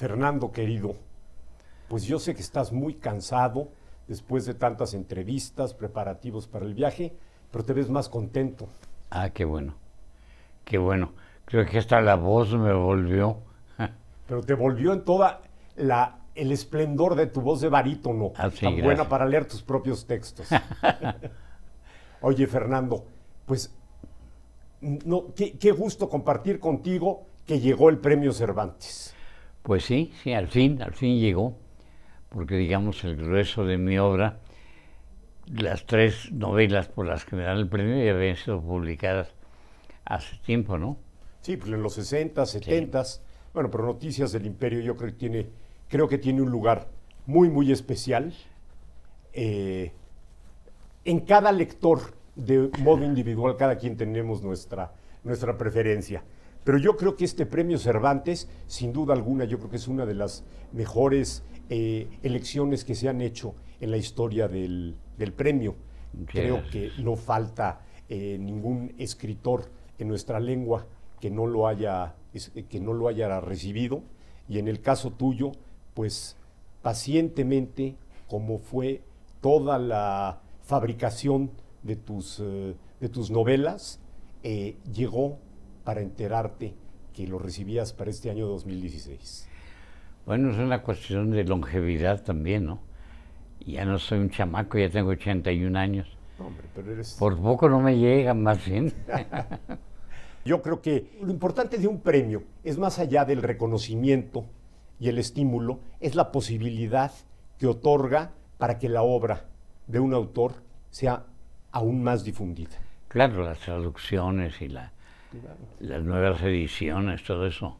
Fernando querido, pues yo sé que estás muy cansado después de tantas entrevistas, preparativos para el viaje, pero te ves más contento. Ah, qué bueno, qué bueno. Creo que hasta la voz me volvió. pero te volvió en toda la el esplendor de tu voz de barítono, ah, tan buena para leer tus propios textos. Oye, Fernando, pues qué, qué gusto compartir contigo que llegó el premio Cervantes. Pues sí, sí, al fin, al fin llegó, porque digamos el grueso de mi obra, las tres novelas por las que me dan el premio ya habían sido publicadas hace tiempo, ¿no? Sí, pues en los 60, 70, bueno, pero Noticias del Imperio yo creo que tiene, creo que tiene un lugar muy, muy especial. Eh, en cada lector, de modo individual, cada quien tenemos nuestra, nuestra preferencia. Pero yo creo que este premio Cervantes, sin duda alguna, yo creo que es una de las mejores eh, elecciones que se han hecho en la historia del, premio. Creo que no falta eh, ningún escritor en nuestra lengua que no lo haya, eh, que no lo haya recibido. Y en el caso tuyo, pues pacientemente, como fue toda la fabricación de tus, de tus novelas, llegó para enterarte que lo recibías para este año 2016? Bueno, es una cuestión de longevidad también, ¿no? Ya no soy un chamaco, ya tengo 81 años. hombre, pero eres... Por poco no me llega, más bien. Yo creo que lo importante de un premio es más allá del reconocimiento y el estímulo, es la posibilidad que otorga para que la obra de un autor sea aún más difundida. Claro, las traducciones y la, las nuevas ediciones, todo eso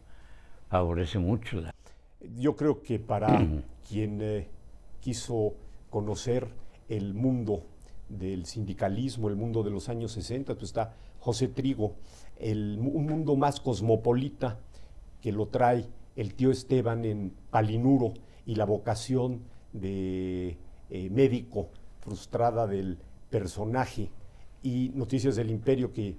favorece mucho. Yo creo que para quien eh, quiso conocer el mundo del sindicalismo, el mundo de los años 60, pues está José Trigo, un mundo más cosmopolita que lo trae el tío Esteban en Palinuro y la vocación de eh, médico frustrada del personaje y Noticias del Imperio que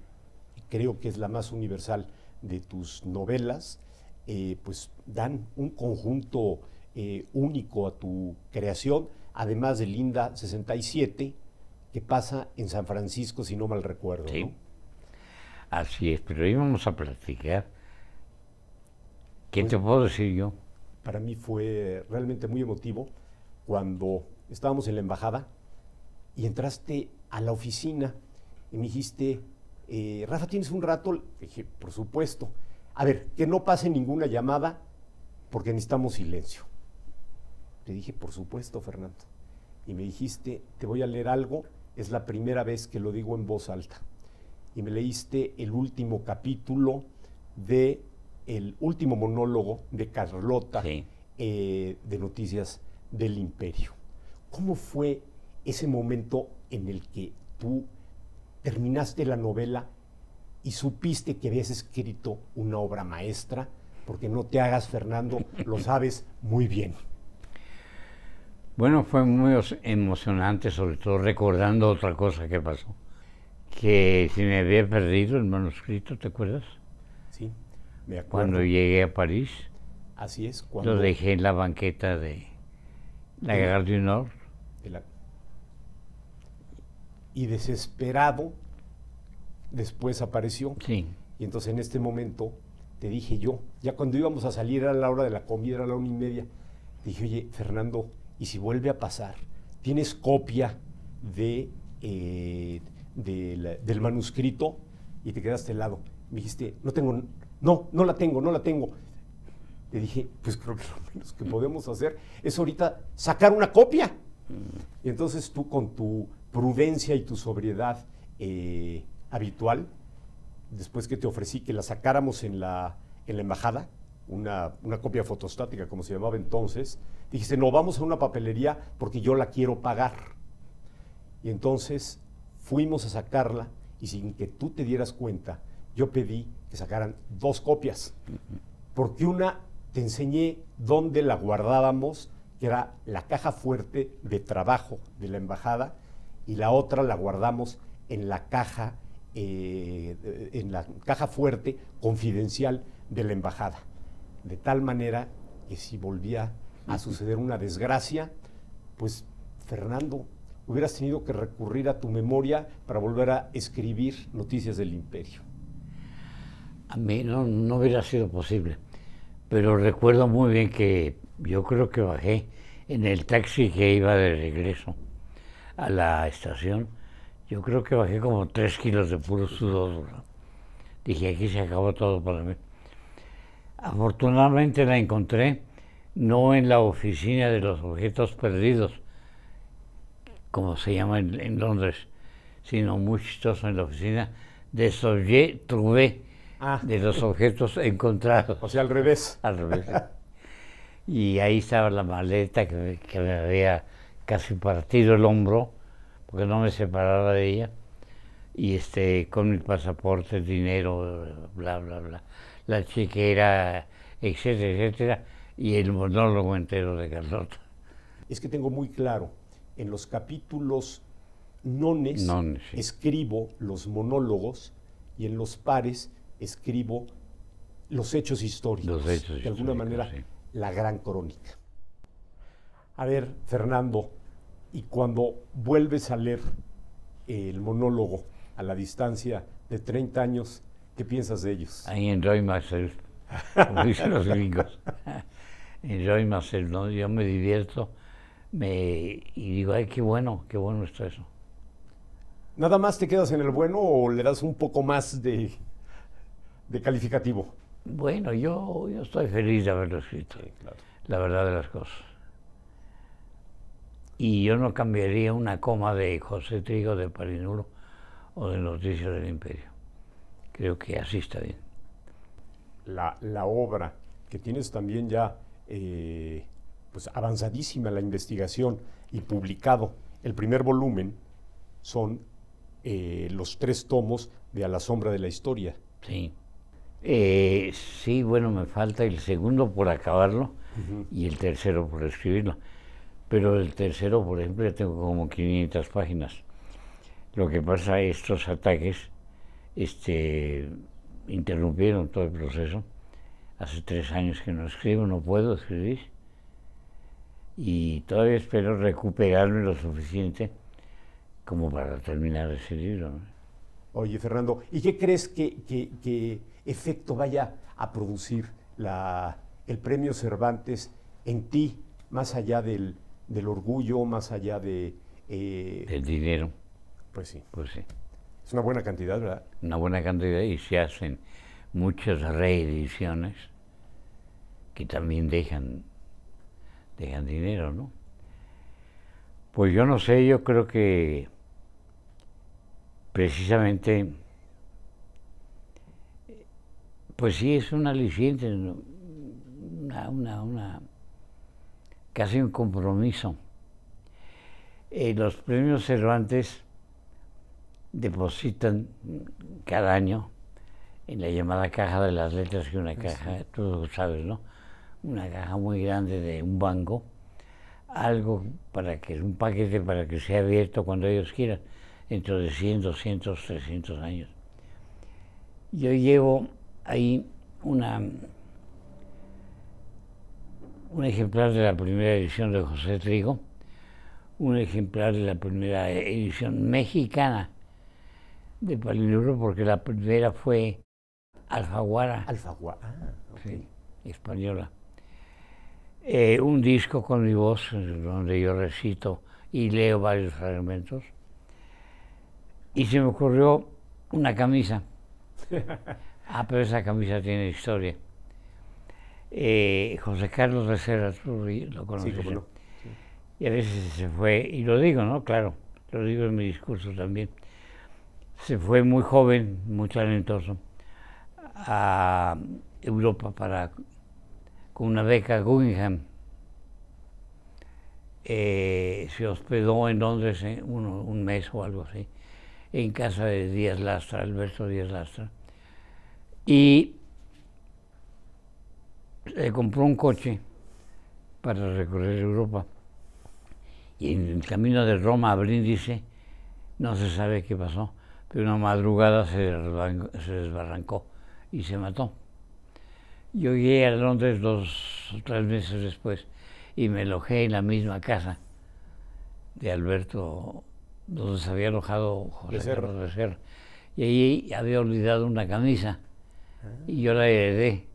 creo que es la más universal de tus novelas, eh, pues dan un conjunto eh, único a tu creación, además de Linda 67, que pasa en San Francisco, si no mal recuerdo. Sí. Así es, pero íbamos a platicar. ¿Qué pues te puedo decir yo? Para mí fue realmente muy emotivo cuando estábamos en la embajada y entraste a la oficina y me dijiste, eh, Rafa, ¿tienes un rato? Le dije, por supuesto. A ver, que no pase ninguna llamada porque necesitamos silencio. Le dije, por supuesto, Fernando. Y me dijiste, te voy a leer algo, es la primera vez que lo digo en voz alta. Y me leíste el último capítulo de el último monólogo de Carlota eh, de Noticias del Imperio. ¿Cómo fue ese momento en el que tú terminaste la novela y supiste que habías escrito una obra maestra, porque no te hagas, Fernando, lo sabes muy bien. Bueno, fue muy emocionante, sobre todo recordando otra cosa que pasó, que se me había perdido el manuscrito, ¿te acuerdas? Sí, me acuerdo. Cuando llegué a París. Así es, cuando... Lo dejé en la banqueta de la Gare du Nord. De la y desesperado después apareció. Y entonces en este momento te dije yo, ya cuando íbamos a salir a la hora de la comida, era la una y media, dije, oye, Fernando, ¿y si vuelve a pasar? ¿Tienes copia de, eh, del manuscrito? Y te quedaste lado. Me dijiste, no tengo, no, no la tengo, no la tengo. Te dije, pues creo que lo menos que podemos hacer es ahorita sacar una copia. Mm. Y entonces tú con tu prudencia y tu sobriedad eh, habitual, después que te ofrecí que la sacáramos en la, embajada, una, una, copia fotostática, como se llamaba entonces, dijiste, no, vamos a una papelería porque yo la quiero pagar. Y entonces fuimos a sacarla y sin que tú te dieras cuenta, yo pedí que sacaran dos copias, porque una te enseñé dónde la guardábamos, que era la caja fuerte de trabajo de la embajada, y la otra la guardamos en la caja, eh, en la caja fuerte confidencial de la embajada. De tal manera que si volvía a suceder una desgracia, pues Fernando, hubieras tenido que recurrir a tu memoria para volver a escribir Noticias del Imperio. A mí no, no hubiera sido posible, pero recuerdo muy bien que yo creo que bajé en el taxi que iba de regreso a la estación, yo creo que bajé como tres kilos de puro sudor. Dije, aquí se acabó todo para mí. Afortunadamente la encontré no en la oficina de los objetos perdidos, como se llama en, Londres, sino muy chistoso en la oficina de Soyer Trouvé, ah. de los objetos encontrados. O sea, al revés. Al revés. y ahí estaba la maleta que me había casi partido el hombro, porque no me separaba de ella, y este, con mi pasaporte, dinero, bla, bla, bla, la chiquera etcétera, etcétera, y el monólogo entero de Carlota. Es que tengo muy claro, en los capítulos nones, escribo los monólogos y en los pares escribo los hechos históricos. de alguna manera, la gran crónica. A ver, Fernando, y cuando vuelves a leer el monólogo a la distancia de 30 años, ¿qué piensas de ellos? I enjoy myself, como dicen los gringos. enjoy myself, ¿no? Yo me divierto me, y digo, ay, qué bueno, qué bueno está eso. ¿Nada más te quedas en el bueno o le das un poco más de, calificativo? Bueno, yo, yo estoy feliz de haberlo escrito, la verdad de las cosas y yo no cambiaría una coma de José Trigo, de Parinuro o de Noticias del Imperio. Creo que así está bien. La, obra, que tienes también ya eh, pues avanzadísima la investigación y publicado el primer volumen, son eh, los tres tomos de A la sombra de la historia. Sí. Eh, sí, bueno, me falta el segundo por acabarlo y el tercero por escribirlo. Pero el tercero, por ejemplo, ya tengo como 500 páginas. Lo que pasa, es estos ataques este, interrumpieron todo el proceso. Hace tres años que no escribo, no puedo escribir. Y todavía espero recuperarme lo suficiente como para terminar ese libro. Oye, Fernando, ¿y qué crees que, efecto vaya a producir la, el premio Cervantes en ti, más allá del, del orgullo, más allá de... Eh, el dinero. Pues sí. Pues Es una buena cantidad, ¿verdad? Una buena cantidad y se hacen muchas reediciones que también dejan, dejan dinero, ¿no? Pues yo no sé, yo creo que precisamente, pues sí es un aliciente, una, una, una casi un compromiso. Eh, los premios Cervantes depositan cada año en la llamada caja de las letras, que una ah, caja, tú sabes, ¿no? Una caja muy grande de un banco, algo para que, es un paquete para que sea abierto cuando ellos quieran, dentro de 100, 200, 300 años. Yo llevo ahí una un ejemplar de la primera edición de José Trigo, un ejemplar de la primera edición mexicana de Palinuro, porque la primera fue Alfaguara. Alfaguara, ah, española. Eh, un disco con mi voz, donde yo recito y leo varios fragmentos. Y se me ocurrió una camisa. ah, pero esa camisa tiene historia. Eh, José Carlos de tú lo conocí Sí, ¿eh? no. Y a veces se fue, y lo digo, ¿no? Claro, lo digo en mi discurso también. Se fue muy joven, muy talentoso, a Europa para, con una beca Guggenheim. Eh, se hospedó en Londres un mes o algo así, en casa de Díaz Lastra, Alberto Díaz Lastra. Y le compró un coche para recorrer Europa. Y en el camino de Roma a Brindisi, no se sabe qué pasó, pero una madrugada se, desbarrancó, y se mató. Yo llegué a Londres dos o tres meses después y me alojé en la misma casa de Alberto, donde se había alojado José Y ahí había olvidado una camisa y yo la heredé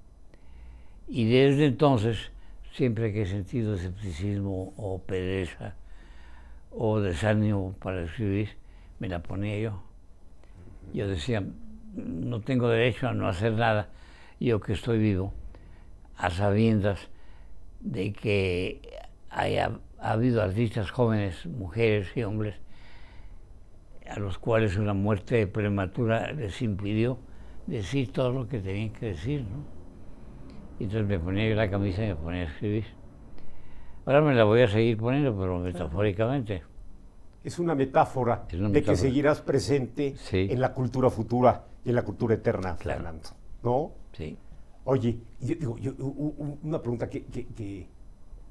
y desde entonces, siempre que he sentido escepticismo o pereza o desánimo para escribir, me la ponía yo. Yo decía, no tengo derecho a no hacer nada, yo que estoy vivo, a sabiendas de que haya ha habido artistas jóvenes, mujeres y hombres, a los cuales una muerte prematura les impidió decir todo lo que tenían que decir, ¿no? Y entonces me ponía yo la camisa y me ponía a escribir. Ahora me la voy a seguir poniendo, pero metafóricamente. Es una metáfora, de que seguirás presente en la cultura futura y en la cultura eterna, Fernando. ¿No? Sí. Oye, digo, una pregunta que,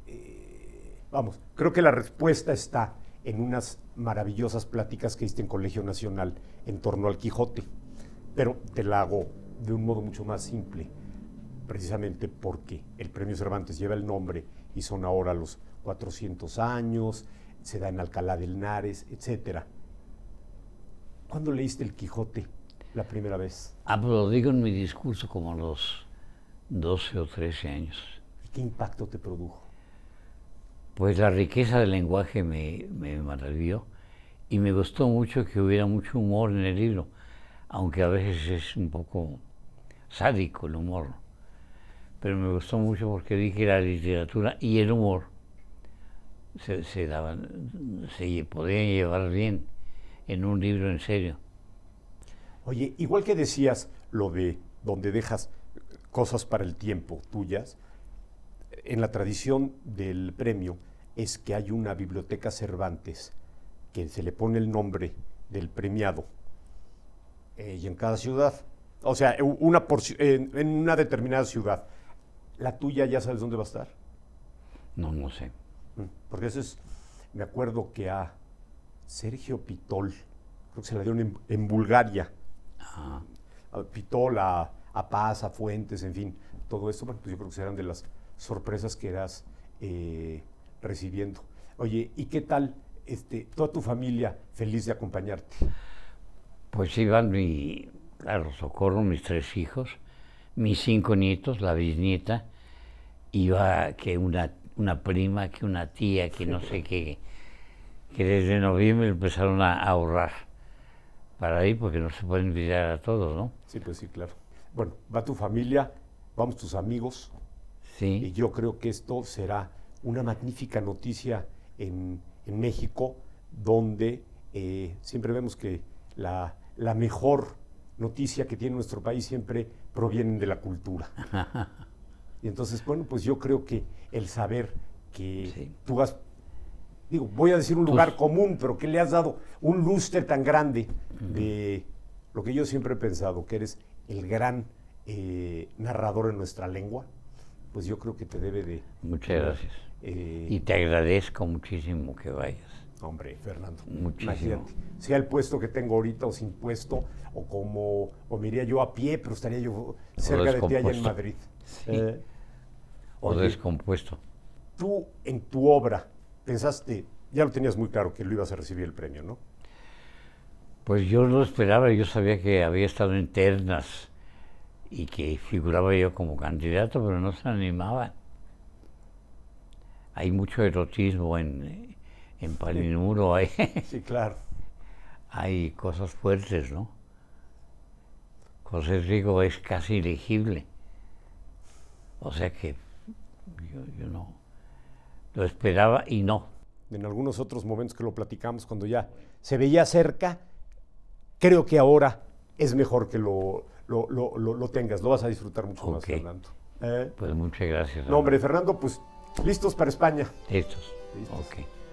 eh, vamos, creo que la respuesta está en unas maravillosas pláticas que hiciste en Colegio Nacional en torno al Quijote, pero te la hago de un modo mucho más simple precisamente porque el Premio Cervantes lleva el nombre y son ahora los 400 años, se da en Alcalá del Henares, etc. ¿Cuándo leíste El Quijote la primera vez? Ah, pues lo digo en mi discurso como a los 12 o 13 años. ¿Y qué impacto te produjo? Pues la riqueza del lenguaje me, me maravilló y me gustó mucho que hubiera mucho humor en el libro, aunque a veces es un poco sádico el humor pero me gustó mucho porque vi que la literatura y el humor se, daban, se podían llevar bien en un libro en serio. Oye, igual que decías lo de donde dejas cosas para el tiempo tuyas, en la tradición del premio es que hay una biblioteca Cervantes que se le pone el nombre del premiado eh, y en cada ciudad, o sea, una en una determinada ciudad. ¿La tuya ya sabes dónde va a estar? No, no sé. Mm, porque eso es, me acuerdo que a Sergio Pitol, creo que se la dieron en, Bulgaria. Ah. A Pitol, a, Paz, a Fuentes, en fin, todo eso, pues yo creo que serán de las sorpresas que eras eh, recibiendo. Oye, ¿y qué tal este, toda tu familia feliz de acompañarte? Pues iban mi, a socorro mis tres hijos mis cinco nietos, la bisnieta, iba que una, una prima, que una tía, que no sé qué, que desde noviembre empezaron a ahorrar para ahí porque no se pueden invitar a todos, ¿no? Sí, pues sí, claro. Bueno, va tu familia, vamos tus amigos. Sí. Y yo creo que esto será una magnífica noticia en, México, donde eh, siempre vemos que la, la mejor noticia que tiene nuestro país siempre provienen de la cultura. y entonces, bueno, pues yo creo que el saber que tú has, digo, voy a decir un lugar común, pero que le has dado un lustre tan grande de lo que yo siempre he pensado, que eres el gran eh, narrador en nuestra lengua, pues yo creo que te debe de... Muchas gracias. Eh, y te agradezco muchísimo que vayas. Hombre, Fernando. Muchísimo. Imagínate, sea el puesto que tengo ahorita o sin puesto, o como, o me yo a pie, pero estaría yo cerca de ti allá en Madrid. Sí. Eh, o descompuesto. Tú en tu obra pensaste, ya lo tenías muy claro que lo ibas a recibir el premio, ¿no? Pues yo lo esperaba, yo sabía que había estado en ternas y que figuraba yo como candidato, pero no se animaba. Hay mucho erotismo en, en Palinuro hay, sí, claro. hay cosas fuertes, ¿no? José Rigo es casi ilegible. O sea que yo, no lo esperaba y no. En algunos otros momentos que lo platicamos, cuando ya se veía cerca, creo que ahora es mejor que lo, lo, tengas. Lo vas a disfrutar mucho más, Fernando. ¿Eh? pues muchas gracias. No, hombre, Fernando, pues listos para España. Listos. listos.